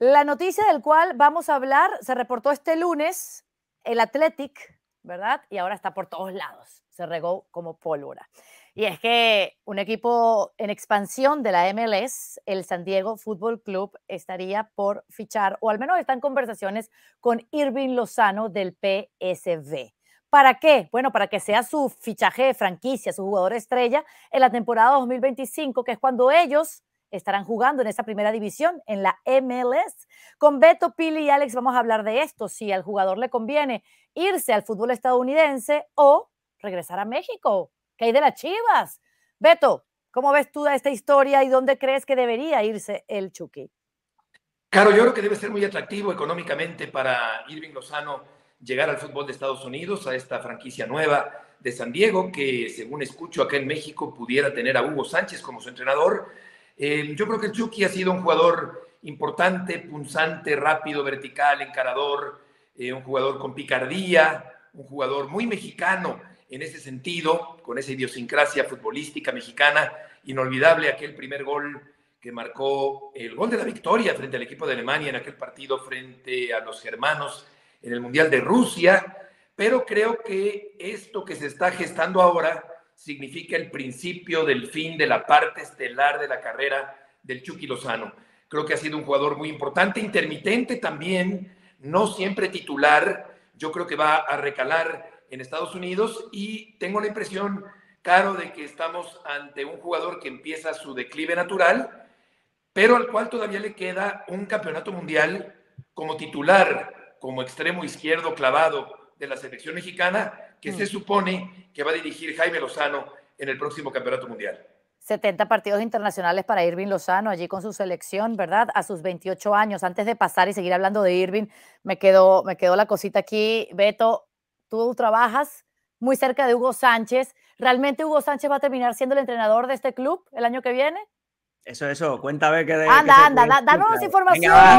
La noticia del cual vamos a hablar se reportó este lunes, el Athletic, ¿verdad? Y ahora está por todos lados, se regó como pólvora. Y es que un equipo en expansión de la MLS, el San Diego Football Club, estaría por fichar, o al menos están conversaciones con Irving Lozano del PSV. ¿Para qué? Bueno, para que sea su fichaje de franquicia, su jugador estrella en la temporada 2025, que es cuando ellos estarán jugando en esa primera división, en la MLS. Con Beto, Pili y Alex vamos a hablar de esto, si al jugador le conviene irse al fútbol estadounidense o regresar a México, que hay de las chivas. Beto, ¿cómo ves tú esta historia y dónde crees que debería irse el Chucky? Claro, yo creo que debe ser muy atractivo económicamente para Irving Lozano llegar al fútbol de Estados Unidos, a esta franquicia nueva de San Diego, que según escucho acá en México pudiera tener a Hugo Sánchez como su entrenador eh, yo creo que Chucky ha sido un jugador importante, punzante, rápido, vertical, encarador, eh, un jugador con picardía, un jugador muy mexicano en ese sentido, con esa idiosincrasia futbolística mexicana, inolvidable aquel primer gol que marcó el gol de la victoria frente al equipo de Alemania en aquel partido frente a los germanos en el Mundial de Rusia, pero creo que esto que se está gestando ahora significa el principio del fin de la parte estelar de la carrera del Chucky Lozano. Creo que ha sido un jugador muy importante, intermitente también, no siempre titular. Yo creo que va a recalar en Estados Unidos y tengo la impresión, Caro, de que estamos ante un jugador que empieza su declive natural, pero al cual todavía le queda un campeonato mundial como titular, como extremo izquierdo clavado de la selección mexicana que mm. se supone que va a dirigir Jaime Lozano en el próximo Campeonato Mundial. 70 partidos internacionales para Irving Lozano allí con su selección, ¿verdad? A sus 28 años. Antes de pasar y seguir hablando de Irving, me quedó, me la cosita aquí. Beto, tú trabajas muy cerca de Hugo Sánchez. ¿Realmente Hugo Sánchez va a terminar siendo el entrenador de este club el año que viene? Eso, eso, cuéntame que Anda, anda, danos información. Venga,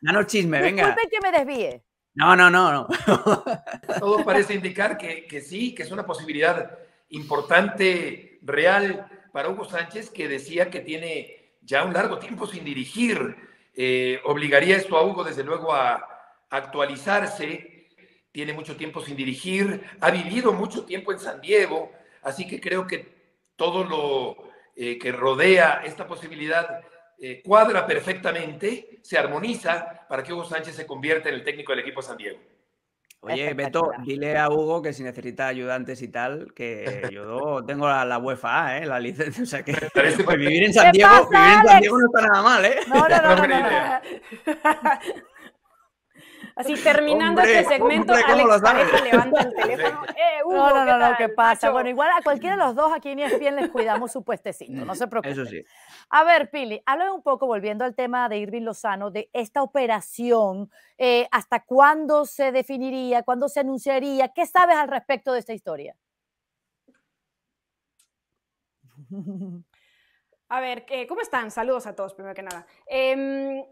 danos, chisme, venga. Disculpen que me desvíe. No, no, no, no. Todo parece indicar que, sí, que es una posibilidad importante, real para Hugo Sánchez, que decía que tiene ya un largo tiempo sin dirigir. Eh, obligaría esto a Hugo, desde luego, a actualizarse. Tiene mucho tiempo sin dirigir, ha vivido mucho tiempo en San Diego, así que creo que todo lo eh, que rodea esta posibilidad eh, cuadra perfectamente, se armoniza para que Hugo Sánchez se convierta en el técnico del equipo San Diego. Oye, Beto, dile a Hugo que si necesita ayudantes y tal, que yo tengo la, UEFA, eh, la licencia. O sea que pues vivir en San Diego, vivir en San Diego no está nada mal, ¿eh? Así terminando este segmento, Alex este levanta el teléfono. Eh, no, no, no, ¿qué pasa? Bueno, igual a cualquiera de los dos aquí en ESPN les cuidamos su puestecito, no se preocupen. Eso sí. A ver, Pili, háblame un poco, volviendo al tema de Irving Lozano, de esta operación, eh, ¿hasta cuándo se definiría, cuándo se anunciaría? ¿Qué sabes al respecto de esta historia? A ver, eh, ¿cómo están? Saludos a todos, primero que nada. Em,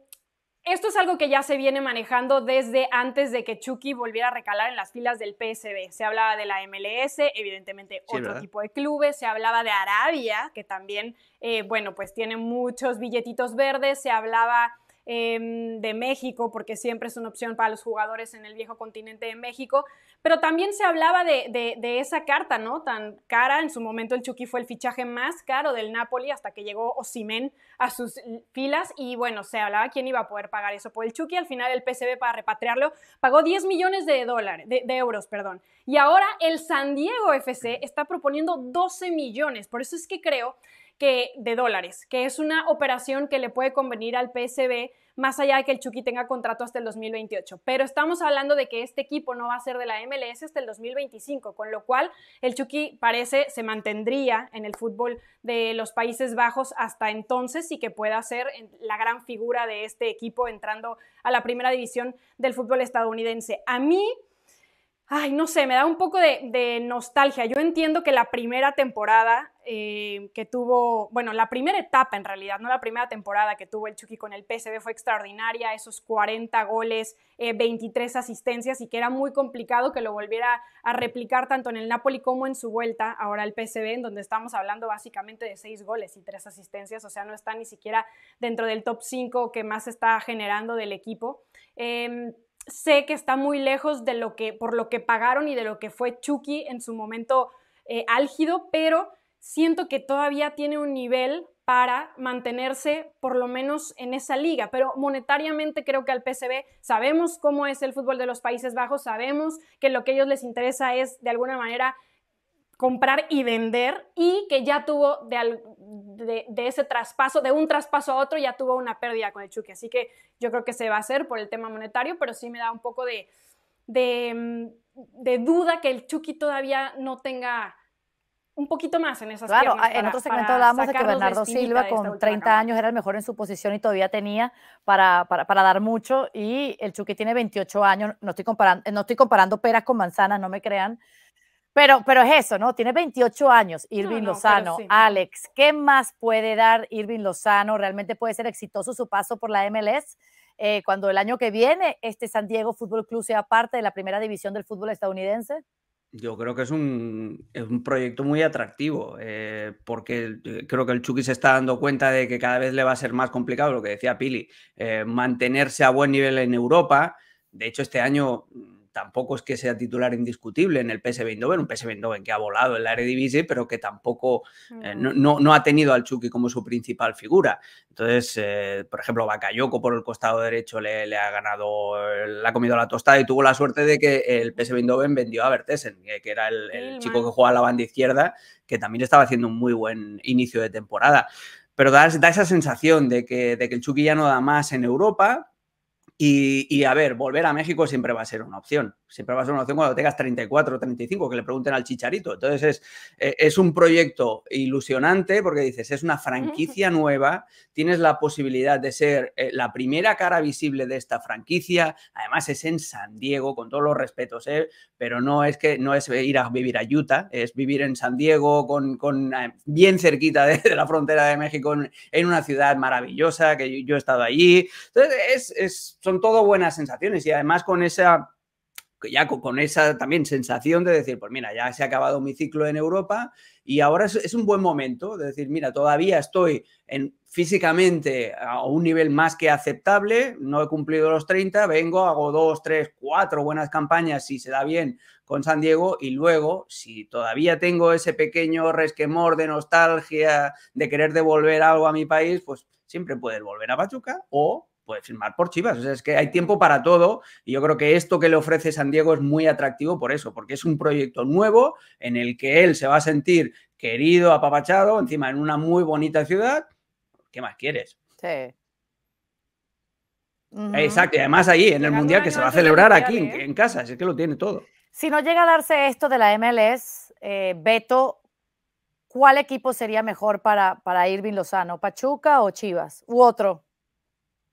esto es algo que ya se viene manejando desde antes de que Chucky volviera a recalar en las filas del PSB. Se hablaba de la MLS, evidentemente otro tipo de clubes, se hablaba de Arabia, que también, eh, bueno, pues tiene muchos billetitos verdes, se hablaba Em, de México, porque siempre es una opción para los jugadores en el viejo continente de México, pero también se hablaba de, esa carta, ¿no? Tan cara, en su momento el Chucky fue el fichaje más caro del Napoli hasta que llegó Osimén a sus filas y bueno, se hablaba quién iba a poder pagar eso por el Chucky, al final el PCB para repatriarlo pagó 10 millones de dólares, de, euros, perdón. Y ahora el San Diego FC está proponiendo 12 millones, por eso es que creo que de dólares, que es una operación que le puede convenir al PSB más allá de que el Chucky tenga contrato hasta el 2028. Pero estamos hablando de que este equipo no va a ser de la MLS hasta el 2025, con lo cual el Chucky parece se mantendría en el fútbol de los Países Bajos hasta entonces y que pueda ser la gran figura de este equipo entrando a la primera división del fútbol estadounidense. A mí ay, no sé, me da un poco de, nostalgia. Yo entiendo que la primera temporada eh, que tuvo, bueno, la primera etapa en realidad, no la primera temporada que tuvo el Chucky con el PSV fue extraordinaria, esos 40 goles, 23 eh, asistencias y que era muy complicado que lo volviera a replicar tanto en el Napoli como en su vuelta ahora al PSV, en donde estamos hablando básicamente de 6 goles y 3 asistencias, o sea, no está ni siquiera dentro del top 5 que más está generando del equipo. Em, sé que está muy lejos de lo que, por lo que pagaron y de lo que fue Chucky en su momento eh, álgido, pero siento que todavía tiene un nivel para mantenerse por lo menos en esa liga, pero monetariamente creo que al PCB sabemos cómo es el fútbol de los Países Bajos, sabemos que lo que a ellos les interesa es de alguna manera comprar y vender y que ya tuvo de, de, de, ese traspaso, de un traspaso a otro, ya tuvo una pérdida con el Chucky. Así que yo creo que se va a hacer por el tema monetario, pero sí me da un poco de, de, mm, duda que el Chucky todavía no tenga un poquito más en esas Claro, en otro segmento hablábamos de que Bernardo Silva con 30 años era el mejor en su posición y todavía tenía para, para, para, dar mucho y el Chucky tiene 28 años, no estoy comparando, no estoy comparando peras con manzanas, no me crean, pero, pero es eso, ¿no? Tiene 28 años Irving ah, Lozano. Alex, ¿qué más puede dar Irving Lozano? ¿Realmente puede ser exitoso su paso por la MLS? Eh, cuando el año que viene este San Diego Fútbol Club sea parte de la primera división del fútbol estadounidense? Yo creo que es un, es un proyecto muy atractivo, eh, porque eh, creo que el Chucky se está dando cuenta de que cada vez le va a ser más complicado, lo que decía Pili, mantenerse a buen nivel en Europa. De hecho, este año tampoco es que sea titular indiscutible en el PSV Eindhoven, un PSV Eindhoven que ha volado en la Eredivisie, pero que tampoco eh, mm. no, ha tenido al Chucky como su principal figura. Entonces, eh, por ejemplo, Bakayoko por el costado derecho le, ha ganado, eh, ha comido la tostada y tuvo la suerte de que el PSV Eindhoven vendió a Bertesen, que, era el, chico que jugaba la banda izquierda, que también estaba haciendo un muy buen inicio de temporada pero da, esa sensación de que, de que el Chucky ya no da más en Europa, y, a ver, volver a México siempre va a ser una opción. Siempre va a ser una opción cuando tengas 34, 35, que le pregunten al chicharito. Entonces es, eh, es un proyecto ilusionante porque dices, es una franquicia nueva, tienes la posibilidad de ser eh, la primera cara visible de esta franquicia. Además es en San Diego, con todos los respetos, ¿eh? pero no es que no es ir a vivir a Utah, es vivir en San Diego, con, eh, bien cerquita de, la frontera de México, en, una ciudad maravillosa, que yo, he estado allí. Entonces es, es son todo buenas sensaciones y además con esa ya con, esa también sensación de decir, pues mira, ya se ha acabado mi ciclo en Europa y ahora es, un buen momento de decir, mira, todavía estoy en, físicamente a un nivel más que aceptable, no he cumplido los 30, vengo, hago dos, tres, cuatro buenas campañas si se da bien con San Diego y luego, si todavía tengo ese pequeño resquemor de nostalgia, de querer devolver algo a mi país, pues siempre puedes volver a Pachuca o puede firmar por Chivas. O sea, es que hay tiempo para todo y yo creo que esto que le ofrece San Diego es muy atractivo por eso, porque es un proyecto nuevo en el que él se va a sentir querido, apapachado, encima en una muy bonita ciudad. ¿Qué más quieres? Sí. Exacto, y además ahí en el Mundial que se va a celebrar aquí en, ¿eh? casa, Es que lo tiene todo. Si no llega a darse esto de la MLS, eh, Beto, ¿cuál equipo sería mejor para, para Irving Lozano? ¿Pachuca o Chivas? ¿U otro?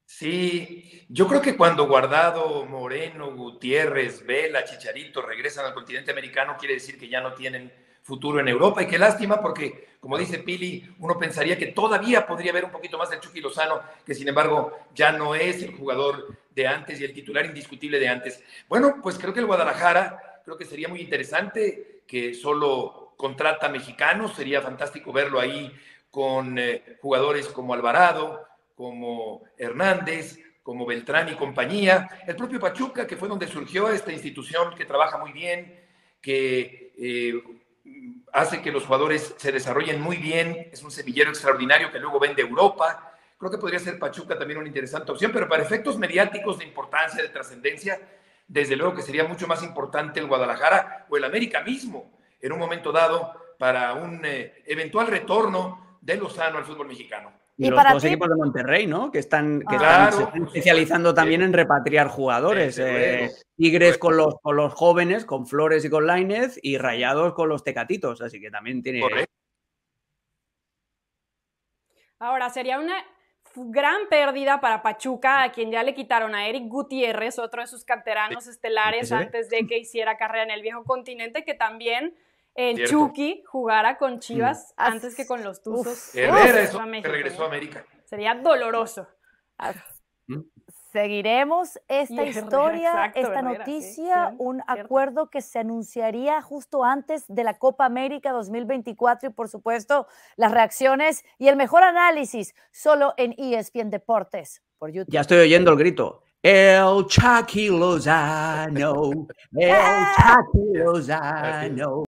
Sí, yo creo que cuando Guardado, Moreno, Gutiérrez, Vela, Chicharito regresan al continente americano, quiere decir que ya no tienen futuro en Europa. Y qué lástima, porque, como dice Pili, uno pensaría que todavía podría haber un poquito más de Chucky Lozano, que sin embargo ya no es el jugador de antes y el titular indiscutible de antes. Bueno, pues creo que el Guadalajara, creo que sería muy interesante que solo contrata mexicanos, sería fantástico verlo ahí con eh, jugadores como Alvarado, como Hernández, como Beltrán y compañía, el propio Pachuca, que fue donde surgió esta institución que trabaja muy bien, que eh, hace que los jugadores se desarrollen muy bien, es un semillero extraordinario que luego vende Europa. Creo que podría ser Pachuca también una interesante opción, pero para efectos mediáticos de importancia, de trascendencia, desde luego que sería mucho más importante el Guadalajara o el América mismo en un momento dado para un eh, eventual retorno de Lozano al fútbol mexicano. Y, los dos equipos de Monterrey, ¿no? Que están, ah. están especializando también en repatriar jugadores. Eh, tigres con los, los jóvenes, con Flores y con Lainez, y Rayados con los Tecatitos. Así que también tiene. Ahora, sería una gran pérdida para Pachuca, a quien ya le quitaron a Eric Gutiérrez, otro de sus canteranos estelares, antes de que hiciera carrera en el viejo continente, que también el Chucky jugara con mm. Chivas ah, antes que con los Tuzos. Herrera regresó ¿eh? a América. Sería doloroso. Ah. Mm. Seguiremos esta historia, esta noticia, un acuerdo que se anunciaría justo antes de la Copa América 2024 y por supuesto las reacciones y el mejor análisis solo en ESPN Deportes por YouTube. Ya estoy oyendo el grito. El Chucky Lozano, el Chucky Lozano.